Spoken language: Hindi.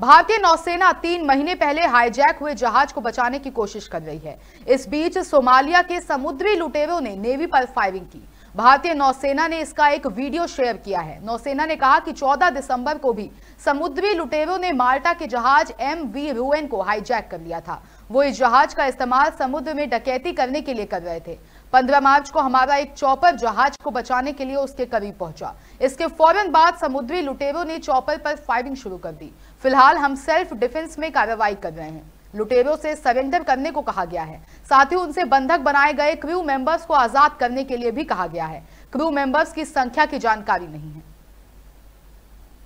भारतीय नौसेना तीन महीने पहले हाईजैक हुए जहाज को बचाने की कोशिश कर रही है इस बीच सोमालिया के समुद्री लुटेरों ने नेवी पर फायरिंग की भारतीय नौसेना ने इसका एक वीडियो शेयर किया है नौसेना ने कहा कि 14 दिसंबर को भी समुद्री लुटेरों ने माल्टा के जहाज एम वी रूएन को हाईजैक कर लिया था वो इस जहाज का इस्तेमाल समुद्र में डकैती करने के लिए कर रहे थे 15 मार्च को हमारा एक चौपर जहाज को बचाने के लिए उसके करीब पहुंचा इसके फौरन बाद समुद्री लुटेरों ने चौपर पर फायरिंग शुरू कर दी फिलहाल हम सेल्फ डिफेंस में कार्रवाई कर रहे हैं लुटेरों से सरेंडर करने को कहा गया है साथ ही उनसे बंधक बनाए गए क्रू मेंबर्स को आजाद करने के लिए भी कहा गया है क्रू मेंबर्स की संख्या की जानकारी नहीं है